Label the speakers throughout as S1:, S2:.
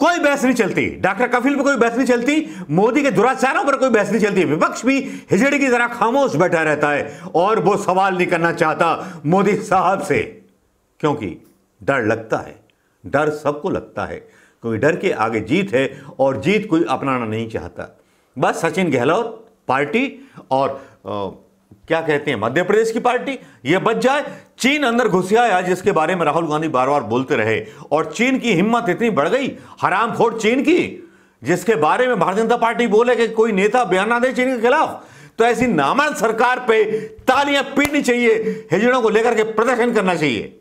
S1: कोई बहस नहीं चलती डॉक्टर कफिल पर कोई बहस नहीं चलती मोदी के दुराचारों पर कोई बहस नहीं चलती विपक्ष भी हिजड़ी की तरह खामोश बैठा रहता है और वो सवाल नहीं करना चाहता मोदी साहब से क्योंकि डर लगता है डर सबको लगता है क्योंकि डर के आगे जीत है और जीत कोई अपनाना नहीं चाहता बस सचिन गहलोत पार्टी और आ, क्या कहते हैं मध्य प्रदेश की पार्टी ये बच जाए चीन अंदर घुस आया जिसके बारे में राहुल गांधी बार बार बोलते रहे और चीन की हिम्मत इतनी बढ़ गई हरामखोर चीन की जिसके बारे में भारतीय जनता पार्टी बोले कि कोई नेता बयान ना दे चीन के खिलाफ तो ऐसी नामान सरकार पे तालियां पीटनी चाहिए हिजड़ों को लेकर के प्रदर्शन करना चाहिए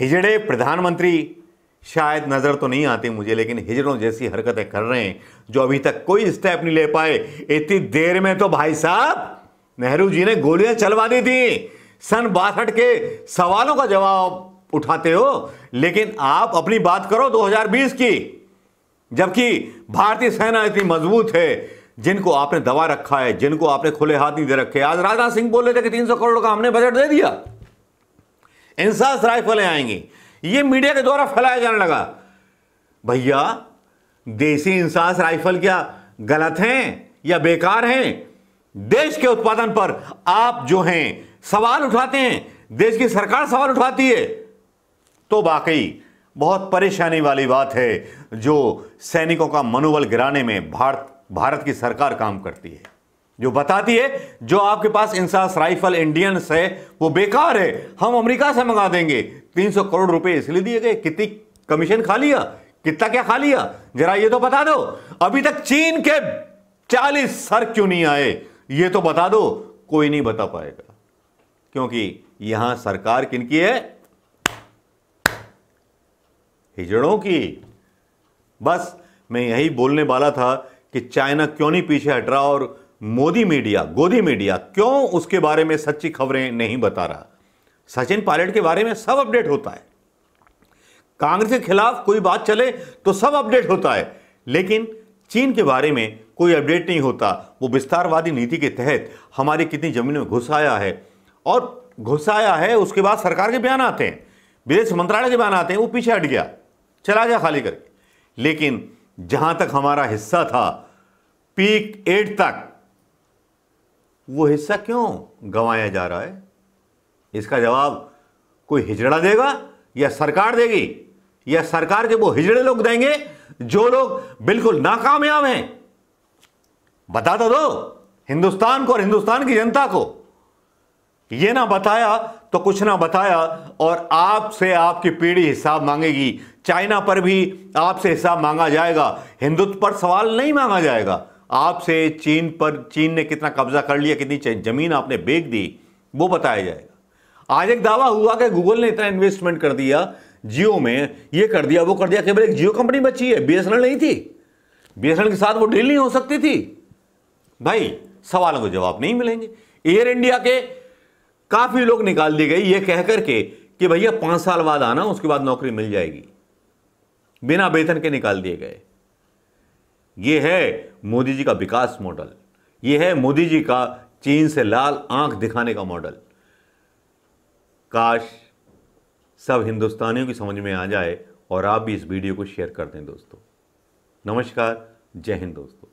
S1: हिजड़े प्रधानमंत्री शायद नज़र तो नहीं आती मुझे लेकिन हिजड़ों जैसी हरकतें कर रहे हैं जो अभी तक कोई स्टेप नहीं ले पाए इतनी देर में तो भाई साहब नेहरू जी ने गोलियां चलवा दी थी सन बासठ के सवालों का जवाब उठाते हो लेकिन आप अपनी बात करो 2020 की जबकि भारतीय सेना इतनी मजबूत है जिनको आपने दबा रखा है जिनको आपने खुले हाथ नहीं दे रखे आज राजनाथ सिंह बोल रहे थे कि 300 करोड़ का हमने बजट दे दिया इंसास राइफलें आएंगी ये मीडिया के द्वारा फैलाया जाने लगा भैया देसी इंसास राइफल क्या गलत हैं या बेकार हैं देश के उत्पादन पर आप जो हैं सवाल उठाते हैं देश की सरकार सवाल उठाती है तो वाकई बहुत परेशानी वाली बात है जो सैनिकों का मनोबल गिराने में भारत भारत की सरकार काम करती है जो बताती है जो आपके पास इंसास राइफल इंडियंस है वो बेकार है हम अमेरिका से मंगा देंगे 300 करोड़ रुपए इसलिए दिए गए कितनी कमीशन खा लिया कितना क्या खा लिया जरा ये तो बता दो अभी तक चीन के 40 सर क्यों नहीं आए ये तो बता दो कोई नहीं बता पाएगा क्योंकि यहां सरकार किनकी है हिजड़ों की बस मैं यही बोलने वाला था कि चाइना क्यों नहीं पीछे हट रहा और मोदी मीडिया गोदी मीडिया क्यों उसके बारे में सच्ची खबरें नहीं बता रहा सचिन पायलट के बारे में सब अपडेट होता है कांग्रेस के खिलाफ कोई बात चले तो सब अपडेट होता है लेकिन चीन के बारे में कोई अपडेट नहीं होता वो विस्तारवादी नीति के तहत हमारी कितनी जमीन में घुस आया है और घुसाया है उसके बाद सरकार के बयान आते हैं विदेश मंत्रालय के बयान आते हैं वो पीछे हट गया चला गया खाली करके लेकिन जहां तक हमारा हिस्सा था पीक एट तक वो हिस्सा क्यों गंवाया जा रहा है इसका जवाब कोई हिजड़ा देगा या सरकार देगी या सरकार के वो हिजड़े लोग देंगे जो लोग बिल्कुल नाकामयाब हैं बता तो दो हिंदुस्तान को और हिंदुस्तान की जनता को ये ना बताया तो कुछ ना बताया और आपसे आपकी पीढ़ी हिसाब मांगेगी चाइना पर भी आपसे हिसाब मांगा जाएगा हिंदुत्व पर सवाल नहीं मांगा जाएगा आपसे चीन पर चीन ने कितना कब्जा कर लिया कितनी ज़मीन आपने बेच दी वो बताया जाएगा आज एक दावा हुआ कि गूगल ने इतना इन्वेस्टमेंट कर दिया जियो में ये कर दिया वो कर दिया केवल एक जियो कंपनी बची है बी नहीं थी बी के साथ वो डील नहीं हो सकती थी भाई सवालों को जवाब नहीं मिलेंगे एयर इंडिया के काफ़ी लोग निकाल दिए गए ये कह के कि भैया पांच साल बाद आना उसके बाद नौकरी मिल जाएगी बिना वेतन के निकाल दिए गए ये है मोदी जी का विकास मॉडल ये है मोदी जी का चीन से लाल आंख दिखाने का मॉडल काश सब हिंदुस्तानियों की समझ में आ जाए और आप भी इस वीडियो को शेयर कर दें दोस्तों नमस्कार जय हिंद दोस्तों